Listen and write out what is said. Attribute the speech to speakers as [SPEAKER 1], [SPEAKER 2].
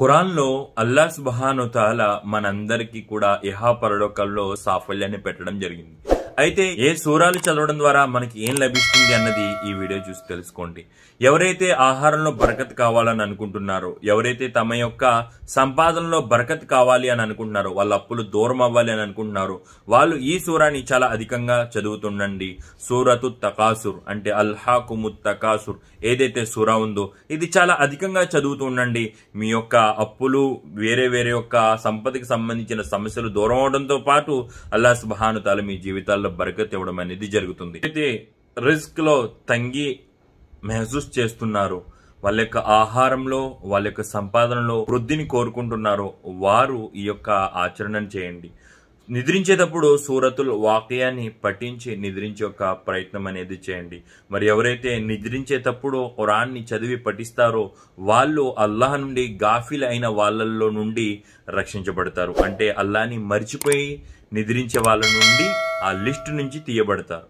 [SPEAKER 1] ఖురాన్లో అల్లా సుబహానుతాల మనందరికీ కూడా ఇహా పరలోకంలో సాఫల్యాన్ని పెట్టడం జరిగింది అయితే ఏ సూరాలు చదవడం ద్వారా మనకి ఏం లభిస్తుంది అన్నది ఈ వీడియో చూసి తెలుసుకోండి ఎవరైతే ఆహారంలో బరకత్ కావాలని అనుకుంటున్నారో ఎవరైతే తమ యొక్క సంపాదనలో బరకత్ కావాలి అని అనుకుంటున్నారో వాళ్ళ అప్పులు దూరం అవ్వాలి అని అనుకుంటున్నారో వాళ్ళు ఈ సూరాని చాలా అధికంగా చదువుతుండండి సూరతు తకాసుర్ అంటే అల్హాకుము తకాసుర్ ఏదైతే సూరా ఉందో ఇది చాలా అధికంగా చదువుతూ ఉండండి మీ యొక్క అప్పులు వేరే వేరే యొక్క సంపదకి సంబంధించిన సమస్యలు దూరం అవడంతో పాటు అల్లా సుబాను తాలు మీ జీవితాల్లో రిస్కుల బరకత్ ఇవ్వడం అనేది జరుగుతుంది అయితే రిస్క్లో తంగి మెహసూస్ చేస్తున్నారు వాళ్ళ యొక్క ఆహారంలో వాళ్ళ యొక్క సంపాదనలో వృద్ధిని కోరుకుంటున్నారో వారు ఈ యొక్క ఆచరణను చేయండి నిద్రించేటప్పుడు సూరతుల్ వాక్యాన్ని పఠించి నిద్రించే ఒక ప్రయత్నం అనేది చేయండి మరి ఎవరైతే నిద్రించేటప్పుడు ఖురాన్ని చదివి పఠిస్తారో వాళ్ళు అల్లాహ్ నుండి గాఫిల్ అయిన వాళ్ళల్లో నుండి రక్షించబడతారు అంటే అల్లాని మర్చిపోయి నిద్రించే వాళ్ళ నుండి ఆ లిస్టు నుంచి తీయబడతారు